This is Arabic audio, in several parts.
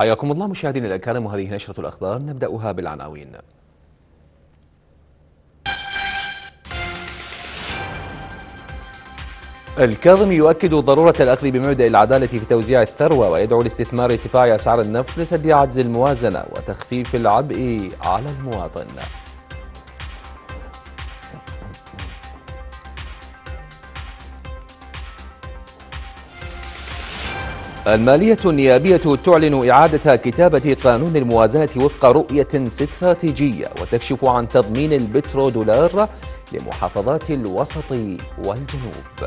حياكم الله مشاهدينا الكرام وهذه نشرة الأخبار نبدأها بالعناوين الكاظم يؤكد ضرورة الأخذ بمبدأ العدالة في توزيع الثروة ويدعو لاستثمار ارتفاع أسعار النفط لسد عجز الموازنة وتخفيف العبء على المواطن المالية النيابية تعلن إعادة كتابة قانون الموازنة وفق رؤية استراتيجية وتكشف عن تضمين البترو دولار لمحافظات الوسط والجنوب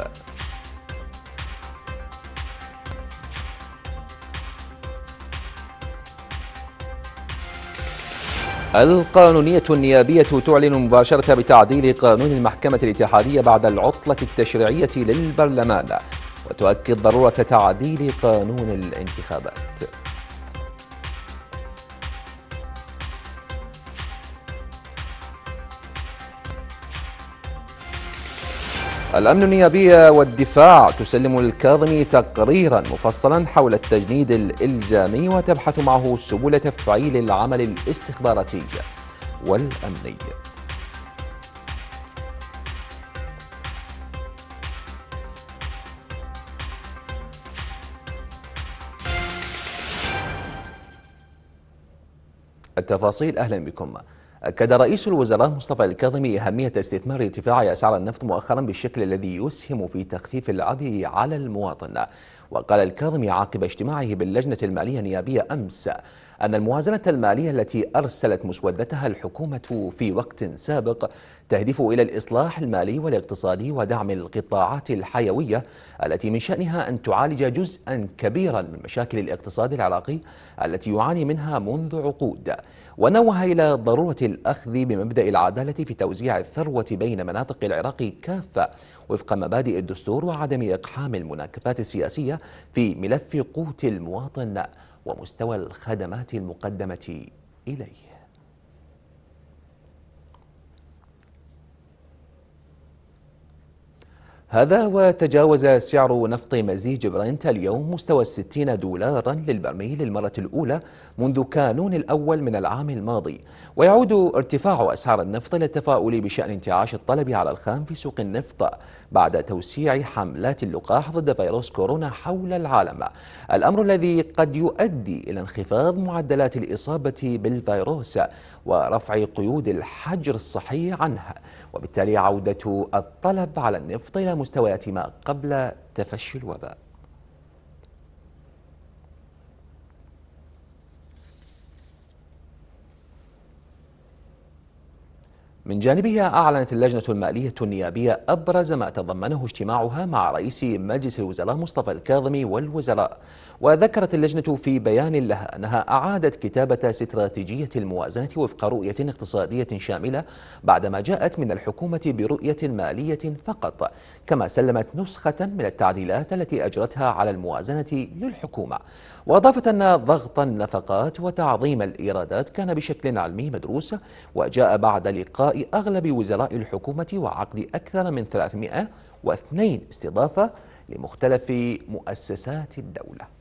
القانونية النيابية تعلن مباشرة بتعديل قانون المحكمة الاتحادية بعد العطلة التشريعية للبرلمان وتؤكد ضرورة تعديل قانون الانتخابات الأمن النيابي والدفاع تسلم الكاظمي تقريرا مفصلا حول التجنيد الإلزامي وتبحث معه سبل تفعيل العمل الاستخباراتي والأمني التفاصيل أهلا بكم أكد رئيس الوزراء مصطفى الكاظمي أهمية استثمار ارتفاع أسعار النفط مؤخرا بالشكل الذي يسهم في تخفيف العبء على المواطن وقال الكاظمي عقب اجتماعه باللجنة المالية النيابية أمس أن الموازنة المالية التي أرسلت مسودتها الحكومة في وقت سابق تهدف إلى الإصلاح المالي والاقتصادي ودعم القطاعات الحيوية التي من شأنها أن تعالج جزءا كبيرا من مشاكل الاقتصاد العراقي التي يعاني منها منذ عقود ونوه إلى ضرورة الأخذ بمبدأ العدالة في توزيع الثروة بين مناطق العراق كافة وفق مبادئ الدستور وعدم إقحام المناكفات السياسية في ملف قوت المواطن ومستوى الخدمات المقدمة إليه هذا وتجاوز سعر نفط مزيج برنت اليوم مستوى 60 دولارا للبرميل للمرة الأولى منذ كانون الأول من العام الماضي ويعود ارتفاع أسعار النفط للتفاؤل بشأن انتعاش الطلب على الخام في سوق النفط بعد توسيع حملات اللقاح ضد فيروس كورونا حول العالم الأمر الذي قد يؤدي إلى انخفاض معدلات الإصابة بالفيروس ورفع قيود الحجر الصحي عنه وبالتالي عودة الطلب على النفط إلى مستويات ما قبل تفشي الوباء من جانبها أعلنت اللجنة المالية النيابية أبرز ما تضمنه اجتماعها مع رئيس مجلس الوزراء مصطفى الكاظمي والوزراء وذكرت اللجنة في بيان لها أنها أعادت كتابة استراتيجية الموازنة وفق رؤية اقتصادية شاملة بعدما جاءت من الحكومة برؤية مالية فقط كما سلمت نسخة من التعديلات التي أجرتها على الموازنة للحكومة وأضافت أن ضغط النفقات وتعظيم الإيرادات كان بشكل علمي مدروس وجاء بعد لقاء أغلب وزراء الحكومة وعقد أكثر من 302 استضافة لمختلف مؤسسات الدولة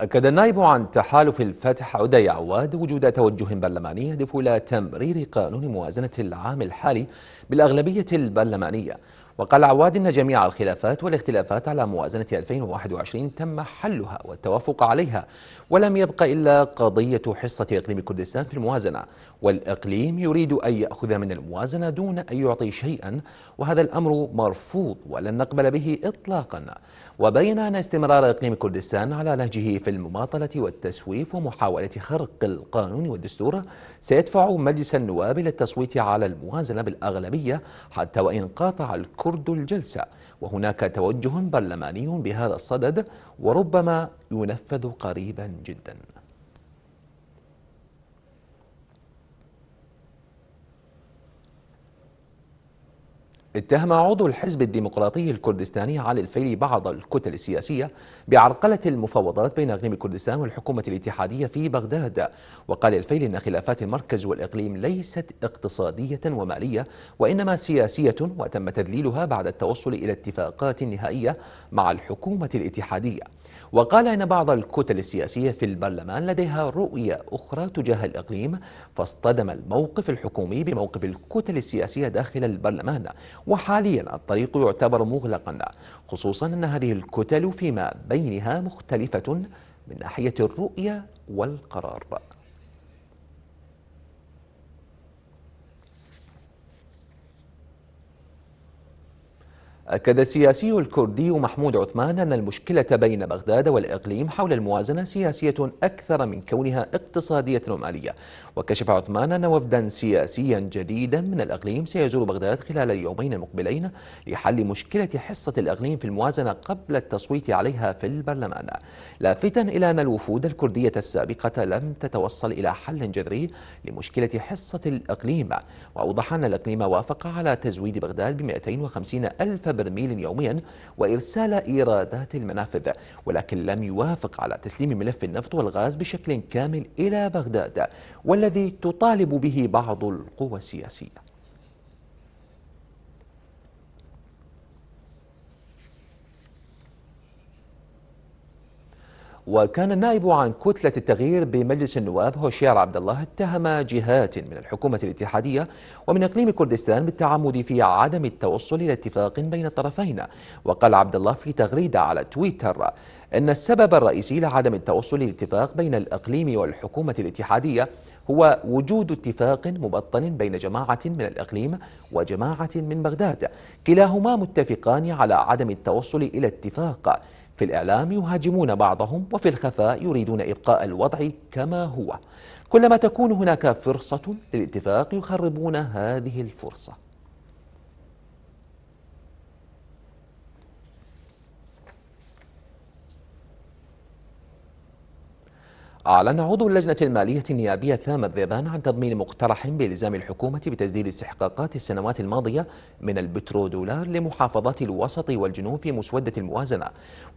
أكد النائب عن تحالف الفتح عدي عواد وجود توجه برلماني يهدف إلى تمرير قانون موازنة العام الحالي بالأغلبية البرلمانية وقال عواد أن جميع الخلافات والاختلافات على موازنة 2021 تم حلها والتوافق عليها ولم يبق إلا قضية حصة إقليم كردستان في الموازنة والإقليم يريد أن يأخذ من الموازنة دون أن يعطي شيئا وهذا الأمر مرفوض ولن نقبل به إطلاقا وبين أن استمرار إقليم كردستان على نهجه في المماطلة والتسويف ومحاولة خرق القانون والدستور سيدفع مجلس النواب للتصويت على الموازنة بالأغلبية حتى وإن قاطع الكرد الجلسة وهناك توجه برلماني بهذا الصدد وربما ينفذ قريبا جداً اتهم عضو الحزب الديمقراطي الكردستاني علي الفيلي بعض الكتل السياسية بعرقلة المفاوضات بين أقليم كردستان والحكومة الاتحادية في بغداد وقال الفيلي أن خلافات المركز والإقليم ليست اقتصادية ومالية وإنما سياسية وتم تذليلها بعد التوصل إلى اتفاقات نهائية مع الحكومة الاتحادية وقال إن بعض الكتل السياسية في البرلمان لديها رؤية أخرى تجاه الإقليم فاصطدم الموقف الحكومي بموقف الكتل السياسية داخل البرلمان وحاليا الطريق يعتبر مغلقا خصوصا أن هذه الكتل فيما بينها مختلفة من ناحية الرؤية والقرار أكد السياسي الكردي محمود عثمان أن المشكلة بين بغداد والإقليم حول الموازنة سياسية أكثر من كونها اقتصادية ومالية وكشف عثمان أن وفدا سياسيا جديدا من الإقليم سيزور بغداد خلال اليومين المقبلين لحل مشكلة حصة الإقليم في الموازنة قبل التصويت عليها في البرلمان لافتا إلى أن الوفود الكردية السابقة لم تتوصل إلى حل جذري لمشكلة حصة الإقليم وأوضح أن الإقليم وافق على تزويد بغداد ب 250 ألف برميل يوميا وإرسال إيرادات المنافذ ولكن لم يوافق على تسليم ملف النفط والغاز بشكل كامل إلى بغداد والذي تطالب به بعض القوى السياسية وكان النائب عن كتلة التغيير بمجلس النواب هوشيار عبد الله اتهم جهات من الحكومة الاتحادية ومن إقليم كردستان بالتعمد في عدم التوصل إلى اتفاق بين الطرفين وقال عبد الله في تغريدة على تويتر أن السبب الرئيسي لعدم التوصل لاتفاق بين الإقليم والحكومة الاتحادية هو وجود اتفاق مبطن بين جماعة من الإقليم وجماعة من بغداد كلاهما متفقان على عدم التوصل إلى اتفاق في الإعلام يهاجمون بعضهم وفي الخفاء يريدون إبقاء الوضع كما هو كلما تكون هناك فرصة للاتفاق يخربون هذه الفرصة أعلن عضو اللجنة المالية النيابية ثامر ذيبان عن تضمين مقترح بإلزام الحكومة بتسديد استحقاقات السنوات الماضية من البترودولار لمحافظات الوسط والجنوب في مسودة الموازنة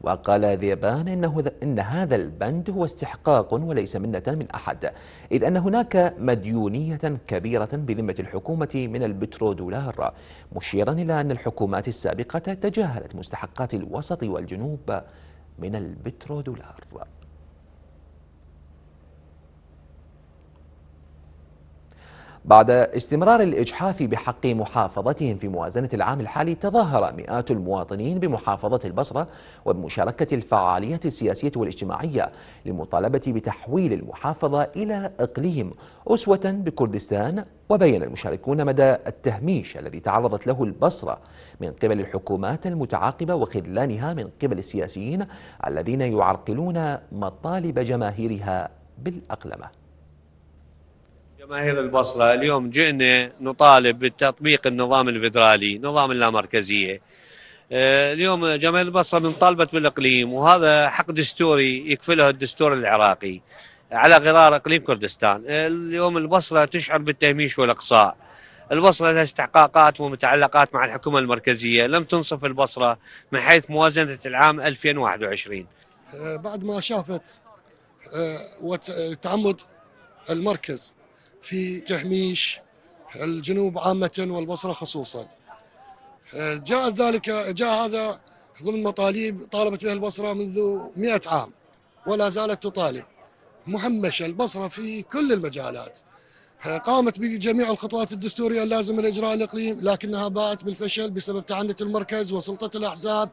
وقال ذيبان إنه إن هذا البند هو استحقاق وليس منة من أحد إذ أن هناك مديونية كبيرة بذمة الحكومة من البترودولار مشيرا إلى أن الحكومات السابقة تجاهلت مستحقات الوسط والجنوب من البترودولار بعد استمرار الإجحاف بحق محافظتهم في موازنة العام الحالي تظاهر مئات المواطنين بمحافظة البصرة وبمشاركة الفعاليات السياسية والاجتماعية للمطالبة بتحويل المحافظة إلى إقليم أسوة بكردستان وبين المشاركون مدى التهميش الذي تعرضت له البصرة من قبل الحكومات المتعاقبة وخذلانها من قبل السياسيين الذين يعرقلون مطالب جماهيرها بالأقلمة جماهير البصرة اليوم جئنا نطالب بتطبيق النظام الفدرالي نظام اللامركزية آه، اليوم جماهير البصرة من طالبت بالإقليم وهذا حق دستوري يكفله الدستور العراقي على غرار إقليم كردستان آه، اليوم البصرة تشعر بالتهميش والإقصاء البصرة لها استحقاقات ومتعلقات مع الحكومة المركزية لم تنصف البصرة من حيث موازنة العام 2021 آه، بعد ما شافت وتعمد المركز في تهميش الجنوب عامة والبصرة خصوصا جاء ذلك جاء هذا ضمن مطالب طالبت بها البصرة منذ مئة عام ولا زالت تطالب مهمشة البصرة في كل المجالات قامت بجميع الخطوات الدستورية اللازمة لإجراء الإقليم لكنها باءت بالفشل بسبب تعنت المركز وسلطة الأحزاب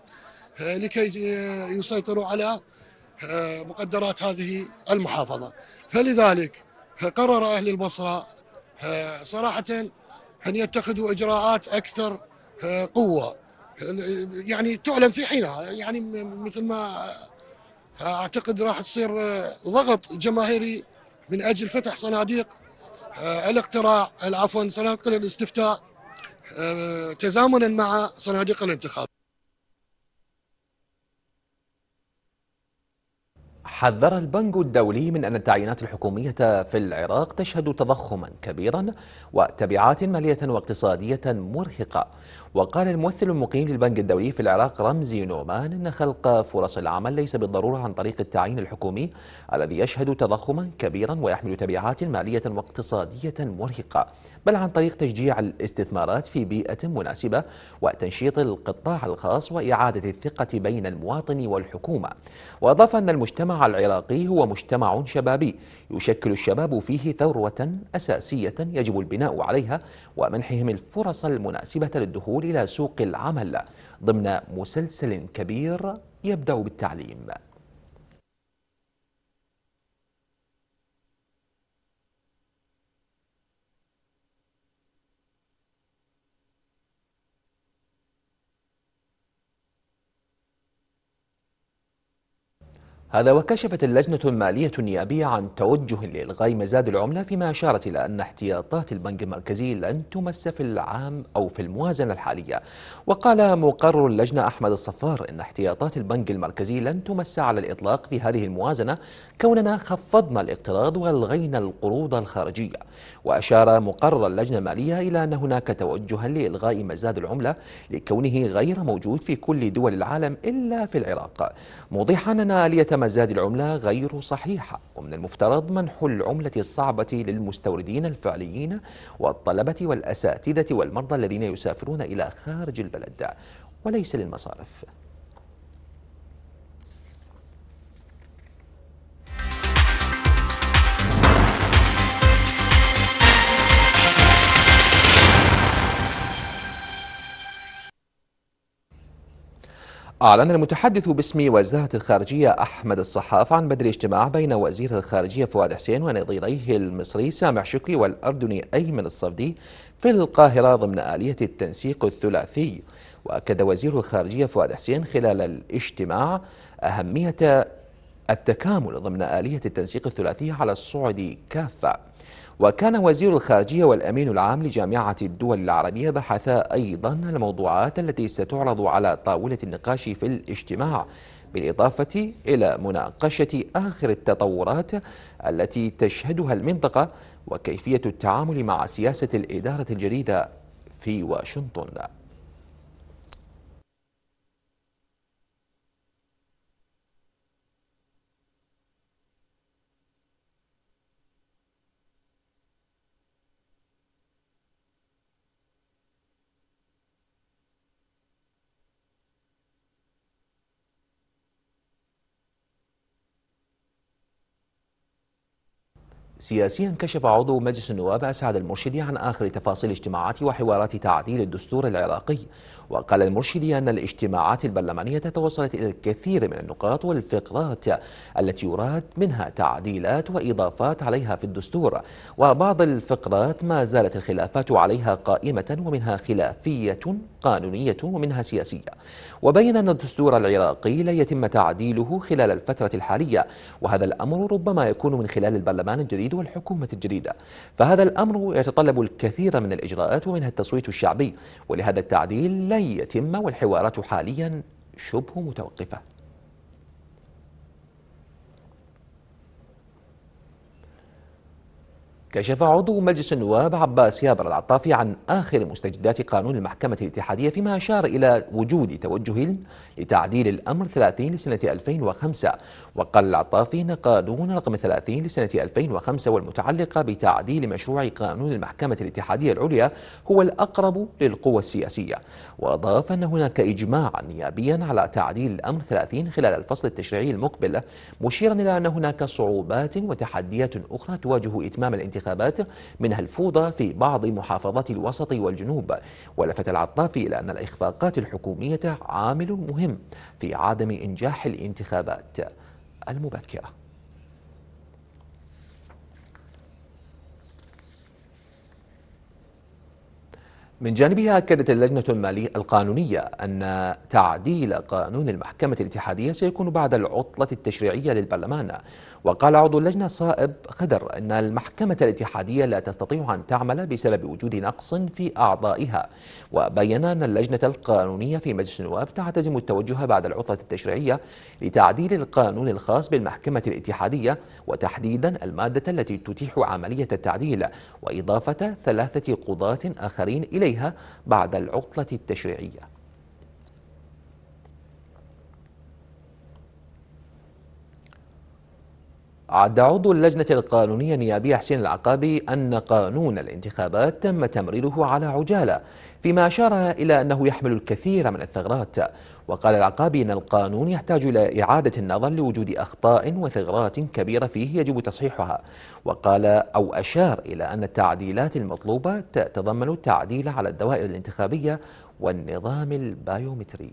لكي يسيطروا على مقدرات هذه المحافظة فلذلك قرر أهل البصرة آه، صراحة أن يتخذوا إجراءات أكثر آه، قوة يعني تعلن في حينها يعني مثل ما آه، أعتقد راح تصير ضغط جماهيري من أجل فتح صناديق الاقتراع عفوا صناديق الاستفتاء تزامنا مع صناديق الانتخاب حذر البنك الدولي من أن التعيينات الحكومية في العراق تشهد تضخما كبيرا وتبعات مالية واقتصادية مرهقة وقال الممثل المقيم للبنك الدولي في العراق رمزي نومان أن خلق فرص العمل ليس بالضرورة عن طريق التعيين الحكومي الذي يشهد تضخما كبيرا ويحمل تبعات مالية واقتصادية مرهقة بل عن طريق تشجيع الاستثمارات في بيئة مناسبة وتنشيط القطاع الخاص وإعادة الثقة بين المواطن والحكومة وأضاف أن المجتمع العراقي هو مجتمع شبابي يشكل الشباب فيه ثروة أساسية يجب البناء عليها ومنحهم الفرص المناسبة للدخول إلى سوق العمل ضمن مسلسل كبير يبدأ بالتعليم هذا وكشفت اللجنة المالية النيابية عن توجه لإلغاء مزاد العملة فيما أشارت إلى أن احتياطات البنك المركزي لن تمس في العام أو في الموازنة الحالية وقال مقرر اللجنة أحمد الصفار إن احتياطات البنك المركزي لن تمس على الإطلاق في هذه الموازنة كوننا خفضنا الاقتراض والغينا القروض الخارجية وأشار مقرر اللجنة المالية إلى أن هناك توجها لإلغاء مزاد العملة لكونه غير موجود في كل دول العالم إلا في العراق موضحا أن آلية مزاد العملة غير صحيحة ومن المفترض منح العملة الصعبة للمستوردين الفعليين والطلبة والأساتذة والمرضى الذين يسافرون إلى خارج البلد وليس للمصارف أعلن المتحدث باسم وزارة الخارجية أحمد الصحاف عن بدء اجتماع بين وزير الخارجية فؤاد حسين ونظيريه المصري سامح شكري والأردني أيمن الصفدي في القاهرة ضمن آلية التنسيق الثلاثي وأكد وزير الخارجية فؤاد حسين خلال الاجتماع أهمية التكامل ضمن آلية التنسيق الثلاثي على الصعد كافة وكان وزير الخارجية والأمين العام لجامعة الدول العربية بحثا أيضا الموضوعات التي ستعرض على طاولة النقاش في الاجتماع بالإضافة إلى مناقشة آخر التطورات التي تشهدها المنطقة وكيفية التعامل مع سياسة الإدارة الجديدة في واشنطن سياسيا كشف عضو مجلس النواب أسعد المرشدي عن آخر تفاصيل اجتماعات وحوارات تعديل الدستور العراقي وقال المرشدي أن الاجتماعات البرلمانية توصلت إلى الكثير من النقاط والفقرات التي يراد منها تعديلات وإضافات عليها في الدستور وبعض الفقرات ما زالت الخلافات عليها قائمة ومنها خلافية قانونية ومنها سياسية وبين أن الدستور العراقي لا يتم تعديله خلال الفترة الحالية وهذا الأمر ربما يكون من خلال البرلمان الجديد والحكومة الجديدة فهذا الأمر يتطلب الكثير من الإجراءات ومنها التصويت الشعبي ولهذا التعديل لا لا يتم والحوارات حاليا شبه متوقفة كشف عضو مجلس النواب عباس يابر العطافي عن آخر مستجدات قانون المحكمة الاتحادية فيما أشار إلى وجود توجه لتعديل الأمر 30 لسنة 2005 وقال العطافي أن قانون رقم 30 لسنة 2005 والمتعلقة بتعديل مشروع قانون المحكمة الاتحادية العليا هو الأقرب للقوى السياسية وأضاف أن هناك إجماعا نيابيا على تعديل الأمر 30 خلال الفصل التشريعي المقبل مشيرا إلى أن هناك صعوبات وتحديات أخرى تواجه إتمام الانتخابات الانتخابات منها الفوضى في بعض محافظات الوسط والجنوب ولفت العطافي إلى أن الإخفاقات الحكومية عامل مهم في عدم إنجاح الانتخابات المبكرة من جانبها أكدت اللجنة المالية القانونية أن تعديل قانون المحكمة الاتحادية سيكون بعد العطلة التشريعية للبرلمان وقال عضو اللجنة صائب خدر أن المحكمة الاتحادية لا تستطيع أن تعمل بسبب وجود نقص في أعضائها وبين أن اللجنة القانونية في مجلس النواب تعتزم التوجه بعد العطلة التشريعية لتعديل القانون الخاص بالمحكمة الاتحادية وتحديدا المادة التي تتيح عملية التعديل وإضافة ثلاثة قضاة آخرين إليها بعد العطلة التشريعية عد عضو اللجنة القانونية النيابية حسين العقابي أن قانون الانتخابات تم تمريره على عجالة فيما أشار إلى أنه يحمل الكثير من الثغرات وقال العقابي أن القانون يحتاج إلى إعادة النظر لوجود أخطاء وثغرات كبيرة فيه يجب تصحيحها وقال أو أشار إلى أن التعديلات المطلوبة تتضمن التعديل على الدوائر الانتخابية والنظام البايومتري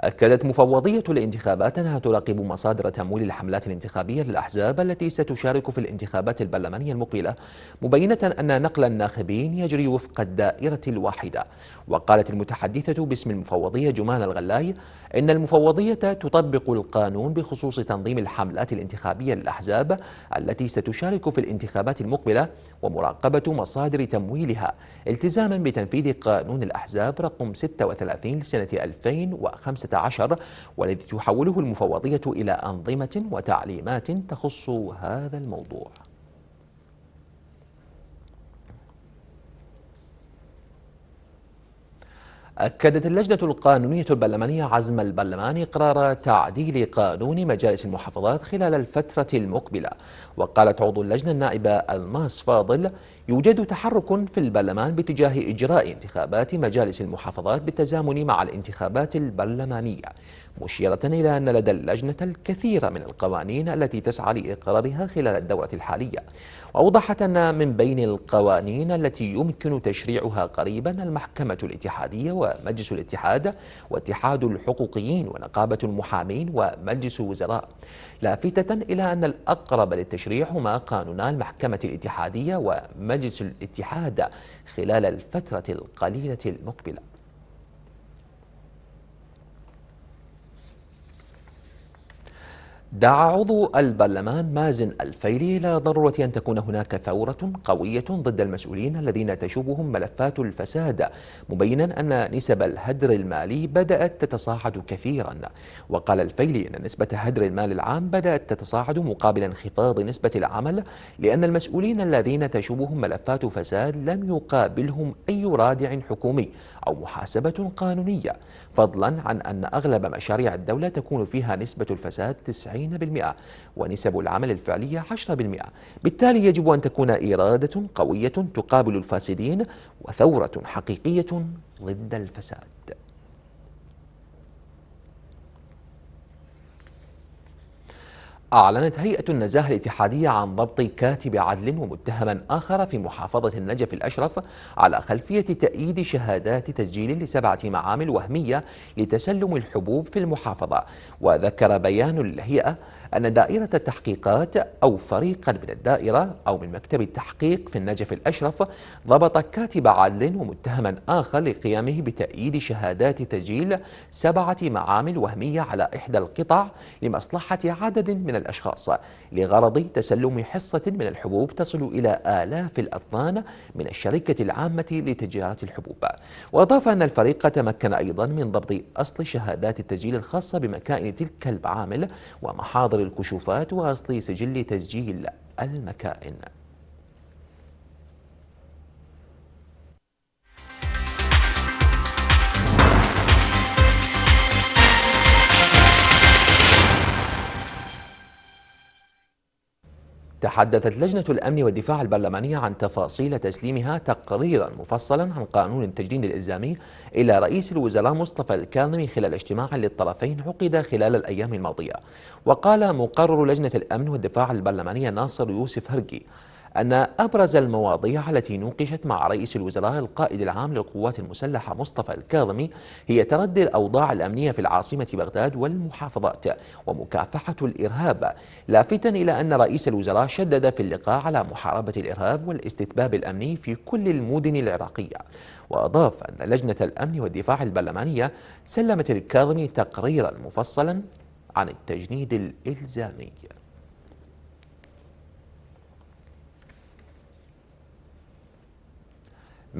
أكدت مفوضية الانتخابات أنها تراقب مصادر تمويل الحملات الانتخابية للأحزاب التي ستشارك في الانتخابات البرلمانية المقبلة مبينة أن نقل الناخبين يجري وفق الدائرة الواحدة وقالت المتحدثة باسم المفوضية جمان الغلاي إن المفوضية تطبق القانون بخصوص تنظيم الحملات الانتخابية للأحزاب التي ستشارك في الانتخابات المقبلة ومراقبة مصادر تمويلها التزاما بتنفيذ قانون الأحزاب رقم 36 لسنة 2015 والذي تحوله المفوضية إلى أنظمة وتعليمات تخص هذا الموضوع أكدت اللجنة القانونية البرلمانية عزم البرلمان قرار تعديل قانون مجالس المحافظات خلال الفترة المقبلة وقالت عضو اللجنة النائبة الماس فاضل يوجد تحرك في البرلمان باتجاه إجراء انتخابات مجالس المحافظات بالتزامن مع الانتخابات البرلمانية مشيرة إلى أن لدى اللجنة الكثير من القوانين التي تسعى لإقرارها خلال الدورة الحالية وأوضحت أن من بين القوانين التي يمكن تشريعها قريبا المحكمة الاتحادية ومجلس الاتحاد واتحاد الحقوقيين ونقابة المحامين ومجلس الوزراء لافتة إلى أن الأقرب للتشريع هما قانونا المحكمة الاتحادية ومجلس مجلس الاتحاد خلال الفترة القليلة المقبلة دعا عضو البرلمان مازن الفيلي إلى ضرورة أن تكون هناك ثورة قوية ضد المسؤولين الذين تشوبهم ملفات الفساد مبينا أن نسب الهدر المالي بدأت تتصاعد كثيرا وقال الفيلي أن نسبة هدر المال العام بدأت تتصاعد مقابل انخفاض نسبة العمل لأن المسؤولين الذين تشوبهم ملفات فساد لم يقابلهم أي رادع حكومي أو محاسبة قانونية فضلا عن أن أغلب مشاريع الدولة تكون فيها نسبة الفساد 90% ونسب العمل الفعلية 10% بالتالي يجب أن تكون إرادة قوية تقابل الفاسدين وثورة حقيقية ضد الفساد أعلنت هيئة النزاهة الاتحادية عن ضبط كاتب عدل ومتهما آخر في محافظة النجف الأشرف على خلفية تأييد شهادات تسجيل لسبعة معامل وهمية لتسلم الحبوب في المحافظة وذكر بيان الهيئة أن دائرة التحقيقات أو فريقا من الدائرة أو من مكتب التحقيق في النجف الأشرف ضبط كاتب عدل ومتهما آخر لقيامه بتأييد شهادات تسجيل سبعة معامل وهمية على إحدى القطع لمصلحة عدد من الأشخاص لغرض تسلم حصة من الحبوب تصل إلى آلاف الأطنان من الشركة العامة لتجارة الحبوب وأضاف أن الفريق تمكن أيضا من ضبط أصل شهادات التسجيل الخاصة بمكائن تلك المعامل ومحاضر خاطر الكشوفات وأصل سجل تسجيل المكائن تحدثت لجنة الأمن والدفاع البرلمانية عن تفاصيل تسليمها تقريرا مفصلا عن قانون التجنيد الإلزامي إلى رئيس الوزراء مصطفى الكاظمي خلال اجتماع للطرفين عقد خلال الأيام الماضية وقال مقرر لجنة الأمن والدفاع البرلمانية ناصر يوسف هرقي أن أبرز المواضيع التي نوقشت مع رئيس الوزراء القائد العام للقوات المسلحة مصطفى الكاظمي هي تردي الأوضاع الأمنية في العاصمة بغداد والمحافظات ومكافحة الإرهاب لافتا إلى أن رئيس الوزراء شدد في اللقاء على محاربة الإرهاب والاستتباب الأمني في كل المدن العراقية وأضاف أن لجنة الأمن والدفاع البرلمانية سلمت الكاظمي تقريرا مفصلا عن التجنيد الإلزامي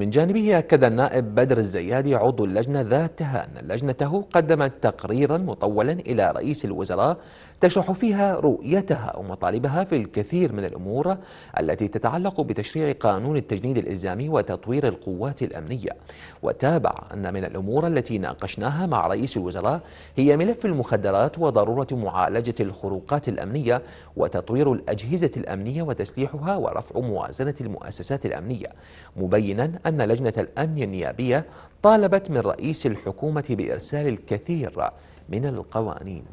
من جانبه أكد النائب بدر الزيادي عضو اللجنة ذاتها أن لجنته قدمت تقريرا مطولا إلى رئيس الوزراء تشرح فيها رؤيتها ومطالبها في الكثير من الأمور التي تتعلق بتشريع قانون التجنيد الإلزامي وتطوير القوات الأمنية وتابع أن من الأمور التي ناقشناها مع رئيس الوزراء هي ملف المخدرات وضرورة معالجة الخروقات الأمنية وتطوير الأجهزة الأمنية وتسليحها ورفع موازنة المؤسسات الأمنية مبينا أن لجنة الأمن النيابية طالبت من رئيس الحكومة بإرسال الكثير من القوانين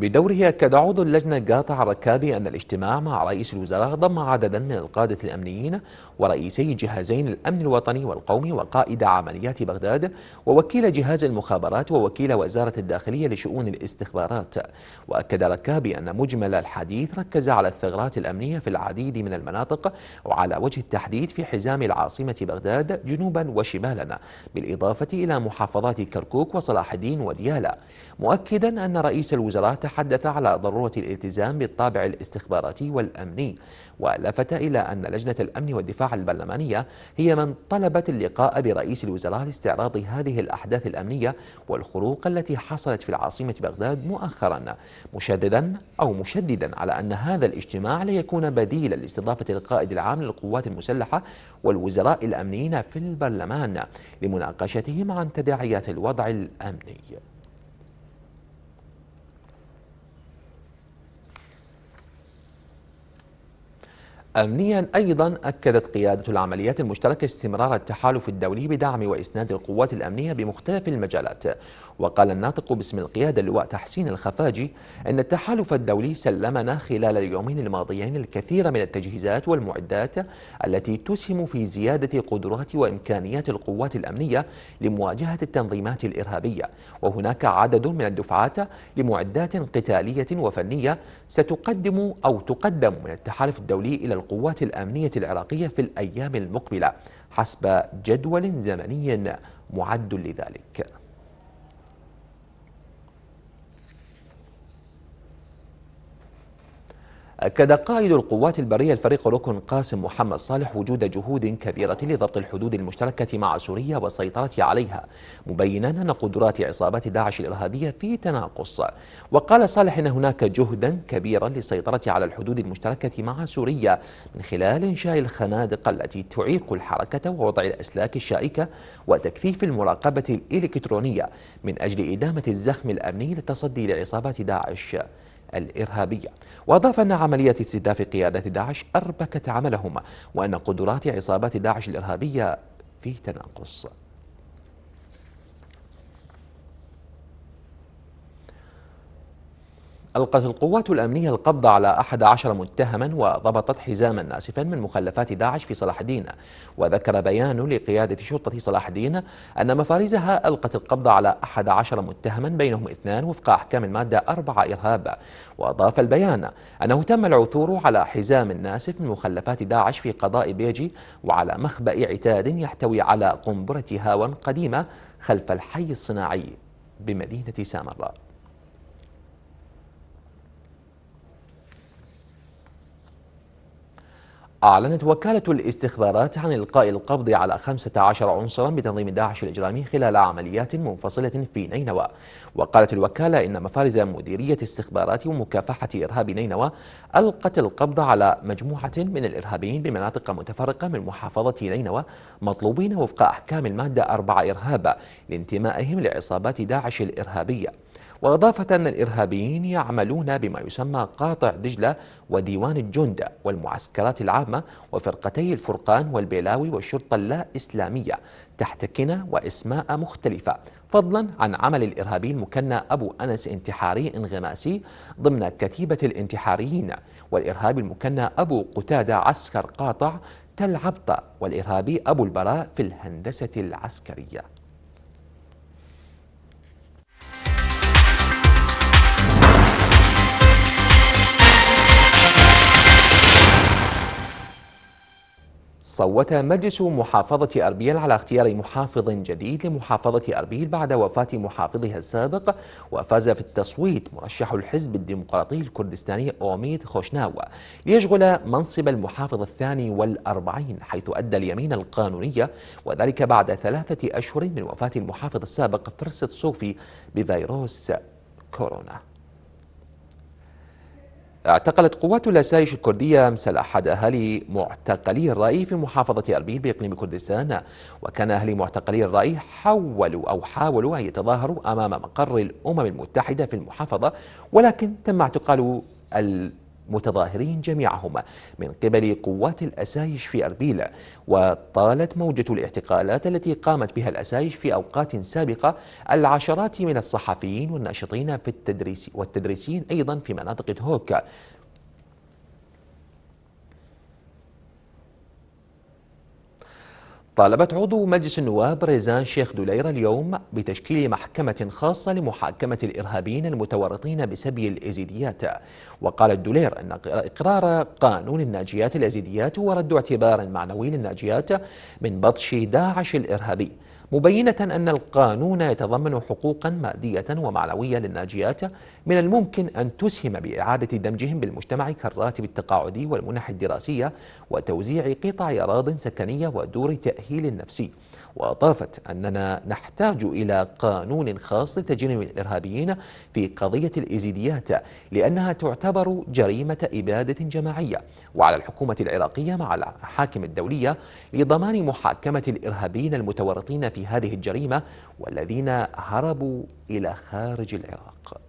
بدوره أكد عضو اللجنة قاطع ركابي أن الاجتماع مع رئيس الوزراء ضم عددا من القادة الأمنيين ورئيسي جهازين الأمن الوطني والقومي وقائد عمليات بغداد ووكيل جهاز المخابرات ووكيل وزارة الداخلية لشؤون الاستخبارات وأكد ركابي أن مجمل الحديث ركز على الثغرات الأمنية في العديد من المناطق وعلى وجه التحديد في حزام العاصمة بغداد جنوبا وشمالا بالإضافة إلى محافظات كركوك وصلاح الدين وديالا مؤكدا أن رئيس الوزراء تحدث على ضرورة الالتزام بالطابع الاستخباراتي والأمني ولفت إلى أن لجنة الأمن والدفاع البرلمانية هي من طلبت اللقاء برئيس الوزراء لاستعراض هذه الأحداث الأمنية والخروق التي حصلت في العاصمة بغداد مؤخرا مشددا أو مشددا على أن هذا الاجتماع ليكون بديلا لاستضافة القائد العام للقوات المسلحة والوزراء الأمنيين في البرلمان لمناقشتهم عن تداعيات الوضع الأمني أمنيا أيضا أكدت قيادة العمليات المشتركة استمرار التحالف الدولي بدعم وإسناد القوات الأمنية بمختلف المجالات وقال الناطق باسم القيادة اللواء تحسين الخفاجي أن التحالف الدولي سلمنا خلال اليومين الماضيين الكثير من التجهيزات والمعدات التي تسهم في زيادة قدرات وإمكانيات القوات الأمنية لمواجهة التنظيمات الإرهابية وهناك عدد من الدفعات لمعدات قتالية وفنية ستقدم أو تقدم من التحالف الدولي إلى القوات الأمنية العراقية في الأيام المقبلة حسب جدول زمني معد لذلك أكد قائد القوات البرية الفريق ركن قاسم محمد صالح وجود جهود كبيرة لضبط الحدود المشتركة مع سوريا والسيطرة عليها مبينا أن قدرات عصابات داعش الإرهابية في تناقص وقال صالح أن هناك جهدا كبيرا للسيطرة على الحدود المشتركة مع سوريا من خلال إنشاء الخنادق التي تعيق الحركة ووضع الأسلاك الشائكة وتكثيف المراقبة الإلكترونية من أجل إدامة الزخم الأمني للتصدي لعصابات داعش الإرهابية وأضاف أن عملية استهداف قيادة داعش أربكت عملهم وأن قدرات عصابات داعش الإرهابية في تناقص ألقت القوات الأمنية القبض على أحد عشر متهما وضبطت حزاما ناسفا من مخلفات داعش في صلاح الدين وذكر بيان لقيادة شرطة صلاح الدين أن مفارزها ألقت القبض على أحد عشر متهما بينهم اثنان وفق أحكام المادة أربعة إرهاب وأضاف البيان أنه تم العثور على حزام ناسف من مخلفات داعش في قضاء بيجي وعلى مخبأ عتاد يحتوي على قنبرة هاون قديمة خلف الحي الصناعي بمدينة سامراء أعلنت وكالة الاستخبارات عن إلقاء القبض على 15 عنصرا بتنظيم داعش الإجرامي خلال عمليات منفصلة في نينوى وقالت الوكالة إن مفارز مديرية استخبارات ومكافحة إرهاب نينوى ألقت القبض على مجموعة من الإرهابيين بمناطق متفرقة من محافظة نينوى مطلوبين وفق أحكام المادة أربعة إرهاب لانتمائهم لعصابات داعش الإرهابية وإضافة أن الإرهابيين يعملون بما يسمى قاطع دجلة وديوان الجند والمعسكرات العامة وفرقتي الفرقان والبيلاوي والشرطة اللا إسلامية تحت تحتكن وإسماء مختلفة فضلا عن عمل الإرهابي المكنى أبو أنس انتحاري انغماسي ضمن كتيبة الانتحاريين والإرهابي المكنى أبو قتادة عسكر قاطع تل عبطة والإرهابي أبو البراء في الهندسة العسكرية صوت مجلس محافظة أربيل على اختيار محافظ جديد لمحافظة أربيل بعد وفاة محافظها السابق وفاز في التصويت مرشح الحزب الديمقراطي الكردستاني أوميد خوشناوة ليشغل منصب المحافظ الثاني والأربعين حيث أدى اليمين القانونية وذلك بعد ثلاثة أشهر من وفاة المحافظ السابق فرست صوفي بفيروس كورونا اعتقلت قوات الأسايش الكردية أمس الأحد أهالي معتقلي الرأي في محافظة أربيل بإقليم كردستان وكان أهالي معتقلي الرأي حولوا أو حاولوا أن يتظاهروا أمام مقر الأمم المتحدة في المحافظة ولكن تم اعتقال متظاهرين جميعهم من قبل قوات الأسايش في أربيل وطالت موجة الاعتقالات التي قامت بها الأسايش في أوقات سابقة العشرات من الصحفيين والناشطين في التدريس والتدريسين أيضا في مناطق هوك طالبت عضو مجلس النواب ريزان شيخ دولير اليوم بتشكيل محكمة خاصة لمحاكمة الإرهابيين المتورطين بسبي الإزيديات وقالت دولير أن إقرار قانون الناجيات الإزيديات هو رد اعتبار معنوي للناجيات من بطش داعش الإرهابي مبينة أن القانون يتضمن حقوقا مادية ومعنوية للناجيات من الممكن أن تسهم بإعادة دمجهم بالمجتمع كالراتب التقاعدي والمنح الدراسية وتوزيع قطع أراض سكنية ودور تأهيل نفسي وأضافت أننا نحتاج إلى قانون خاص لتجنب الإرهابيين في قضية الإيزيديات لأنها تعتبر جريمة إبادة جماعية وعلى الحكومة العراقية مع الحاكم الدولية لضمان محاكمة الإرهابيين المتورطين في هذه الجريمة والذين هربوا إلى خارج العراق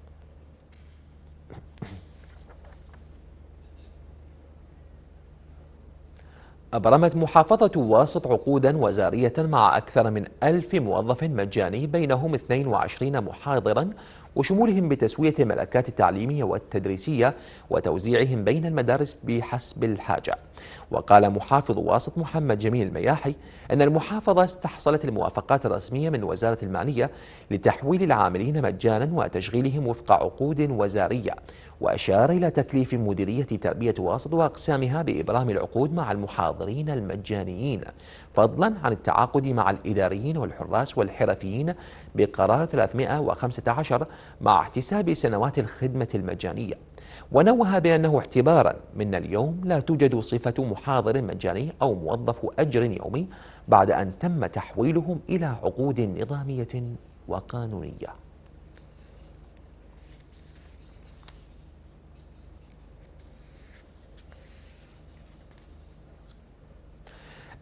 أبرمت محافظة واسط عقودا وزارية مع أكثر من ألف موظف مجاني بينهم 22 محاضرا وشمولهم بتسوية الملكات التعليمية والتدريسية وتوزيعهم بين المدارس بحسب الحاجة وقال محافظ واسط محمد جميل المياحي أن المحافظة استحصلت الموافقات الرسمية من وزارة المالية لتحويل العاملين مجانا وتشغيلهم وفق عقود وزارية وأشار إلى تكليف مديرية تربية واسط وأقسامها بإبرام العقود مع المحاضرين المجانيين فضلا عن التعاقد مع الإداريين والحراس والحرفيين بقرار 315 مع احتساب سنوات الخدمة المجانية ونوه بأنه اعتبارا من اليوم لا توجد صفة محاضر مجاني أو موظف أجر يومي بعد أن تم تحويلهم إلى عقود نظامية وقانونية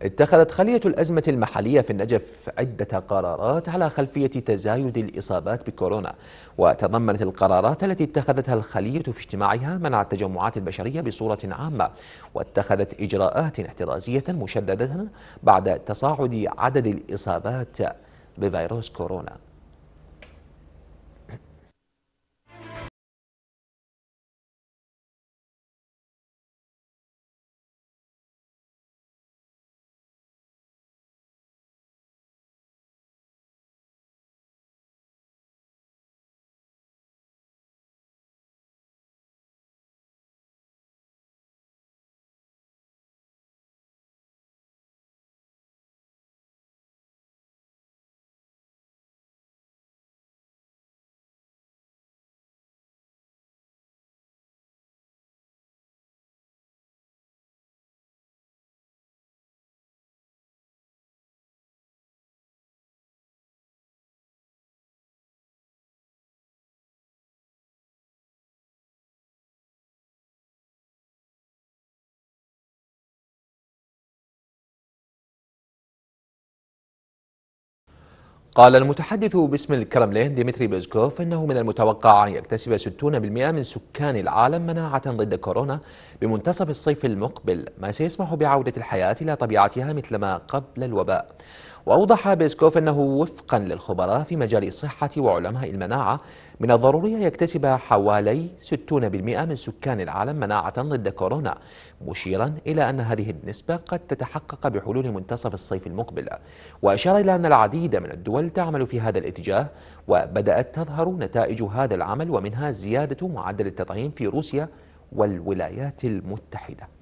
اتخذت خلية الأزمة المحلية في النجف عدة قرارات على خلفية تزايد الإصابات بكورونا وتضمنت القرارات التي اتخذتها الخلية في اجتماعها منع التجمعات البشرية بصورة عامة واتخذت إجراءات احترازية مشددة بعد تصاعد عدد الإصابات بفيروس كورونا قال المتحدث باسم الكرملين ديمتري بيزكوف أنه من المتوقع أن يكتسب 60% من سكان العالم مناعة ضد كورونا بمنتصف الصيف المقبل ما سيسمح بعودة الحياة إلى طبيعتها مثل ما قبل الوباء وأوضح بيسكوف أنه وفقا للخبراء في مجال الصحة وعلماء المناعة من الضروري أن يكتسب حوالي 60% من سكان العالم مناعة ضد كورونا مشيرا إلى أن هذه النسبة قد تتحقق بحلول منتصف الصيف المقبل وأشار إلى أن العديد من الدول تعمل في هذا الاتجاه وبدأت تظهر نتائج هذا العمل ومنها زيادة معدل التطعيم في روسيا والولايات المتحدة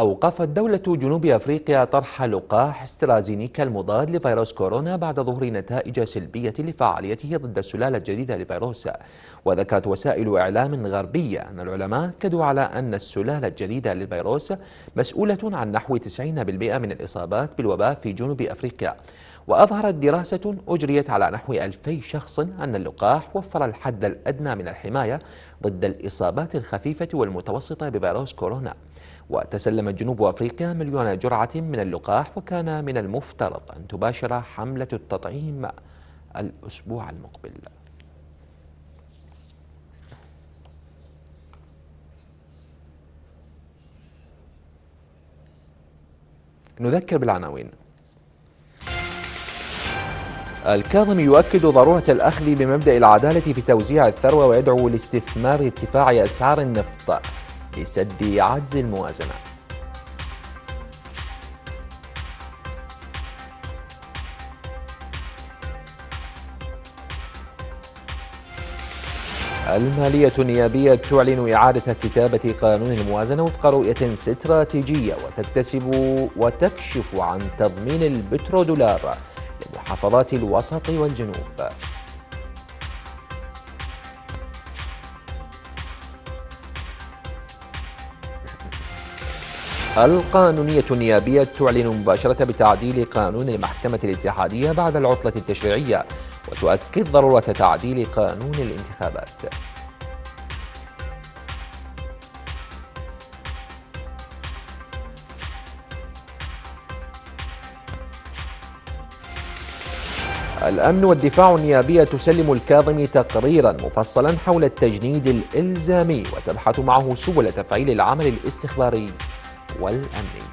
أوقفت دولة جنوب أفريقيا طرح لقاح استرازينيكا المضاد لفيروس كورونا بعد ظهور نتائج سلبية لفعاليته ضد السلالة الجديدة لفيروس وذكرت وسائل إعلام غربية أن العلماء اكدوا على أن السلالة الجديدة للفيروس مسؤولة عن نحو 90% من الإصابات بالوباء في جنوب أفريقيا وأظهرت دراسة أجريت على نحو 2000 شخص أن اللقاح وفر الحد الأدنى من الحماية ضد الإصابات الخفيفة والمتوسطة بفيروس كورونا وتسلمت جنوب أفريقيا مليون جرعة من اللقاح وكان من المفترض أن تباشر حملة التطعيم الأسبوع المقبل نذكر بالعناوين الكاظم يؤكد ضرورة الأخذ بمبدأ العدالة في توزيع الثروة ويدعو لاستثمار ارتفاع أسعار النفط لسد عجز الموازنة المالية النيابية تعلن إعادة كتابة قانون الموازنة وفق رؤية استراتيجية وتكتسب وتكشف عن تضمين البترودولار لمحافظات الوسط والجنوب القانونية النيابية تعلن مباشرة بتعديل قانون المحكمة الاتحادية بعد العطلة التشريعية وتؤكد ضرورة تعديل قانون الانتخابات الأمن والدفاع النيابية تسلم الكاظم تقريرا مفصلا حول التجنيد الإلزامي وتبحث معه سبل تفعيل العمل الاستخباري والأمنية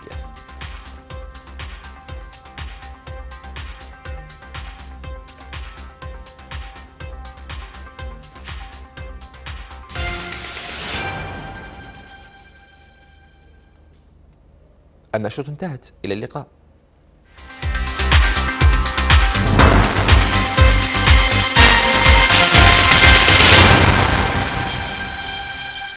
النشرة انتهت إلى اللقاء